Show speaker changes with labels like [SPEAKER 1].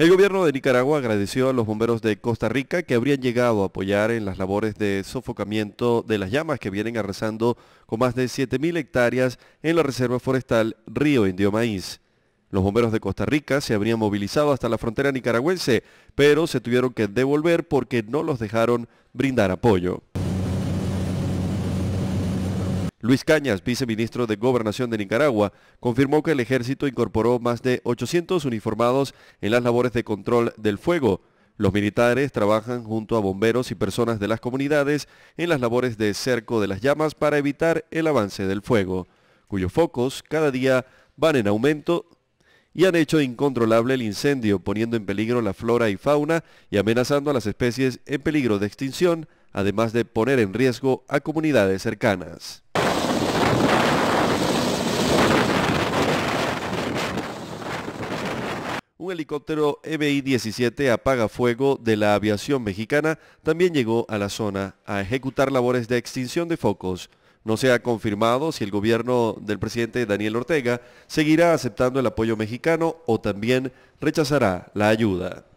[SPEAKER 1] El gobierno de Nicaragua agradeció a los bomberos de Costa Rica que habrían llegado a apoyar en las labores de sofocamiento de las llamas que vienen arrasando con más de 7.000 hectáreas en la Reserva Forestal Río Indio Maíz. Los bomberos de Costa Rica se habrían movilizado hasta la frontera nicaragüense, pero se tuvieron que devolver porque no los dejaron brindar apoyo. Luis Cañas, viceministro de Gobernación de Nicaragua, confirmó que el ejército incorporó más de 800 uniformados en las labores de control del fuego. Los militares trabajan junto a bomberos y personas de las comunidades en las labores de cerco de las llamas para evitar el avance del fuego, cuyos focos cada día van en aumento y han hecho incontrolable el incendio, poniendo en peligro la flora y fauna y amenazando a las especies en peligro de extinción, además de poner en riesgo a comunidades cercanas. Un helicóptero EBI-17 apaga fuego de la aviación mexicana también llegó a la zona a ejecutar labores de extinción de focos. No se ha confirmado si el gobierno del presidente Daniel Ortega seguirá aceptando el apoyo mexicano o también rechazará la ayuda.